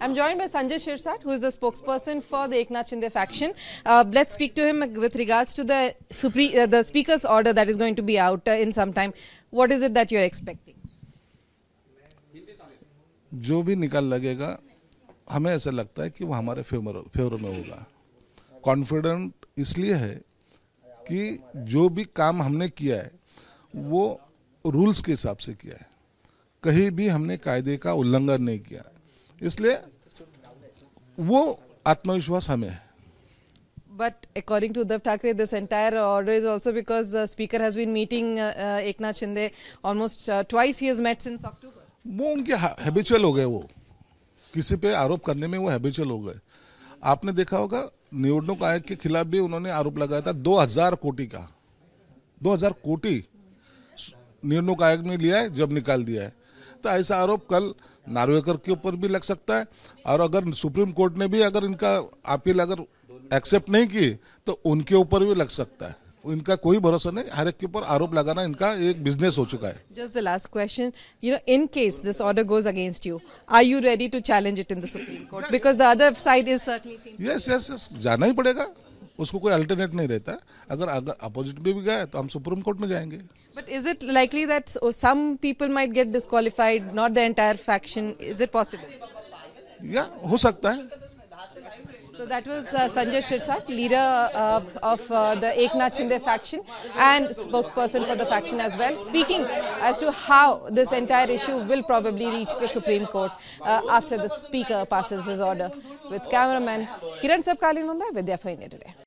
I'm joined by Sanjay Shirsat, who is the spokesperson for the Eknath Shinde faction. Uh, let's speak to him with regards to the, Supre uh, the Speaker's order that is going to be out uh, in some time. What is it that you're expecting? जो भी निकाल लगेगा हमें ऐसा लगता है कि वो हमारे फेवर फेवर में होगा कॉन्फिडेंट इसलिए है कि जो भी काम हमने किया है वो रूल्स के हिसाब से किया है कहीं भी हमने कायदे का उल्लंघन नहीं किया इसलिए वो आत्मविश्वास हमें है But according to Uddhav Thackeray, this entire order is also because the speaker has been meeting uh, uh, Eknath Shinde almost uh, twice. He has met since October. वो उनके हैबिचुअल हो गए वो किसी पे आरोप करने में वो हैबिचुअल हो गए आपने देखा होगा निवडणूक आयोग के खिलाफ भी उन्होंने आरोप लगाया था 2000 कोटि का 2000 कोटि निवडणूक आयोग ने लिया है जब निकाल दिया है तो ऐसा आरोप कल नार्वेकर के ऊपर भी लग सकता है और अगर सुप्रीम कोर्ट ने भी अगर इनका अपील अगर एक्सेप्ट नहीं की तो उनके ऊपर भी लग सकता है इनका कोई भरोसा नहीं हर एक के ऊपर आरोप लगाना इनका एक बिजनेस हो चुका है just the last question you know in case this order goes against you are you ready to challenge it in the supreme court because the other side is certainly yes yes yes जाना ही पड़ेगा उसको कोई alternate नहीं रहता अगर अगर opposite में भी गए तो हम सुप्रीम कोर्ट में जाएंगे but is it likely that some people might get disqualified not the entire faction is it possible या हो सकता है So that was uh, Sanjay Shirsat, leader uh, of uh, the Eknath Shinde faction and spokesperson for the faction as well, speaking as to how this entire issue will probably reach the Supreme Court uh, after the Speaker passes his order. With cameraman Kiran Sabkali Mumbai, Vidya Fine today.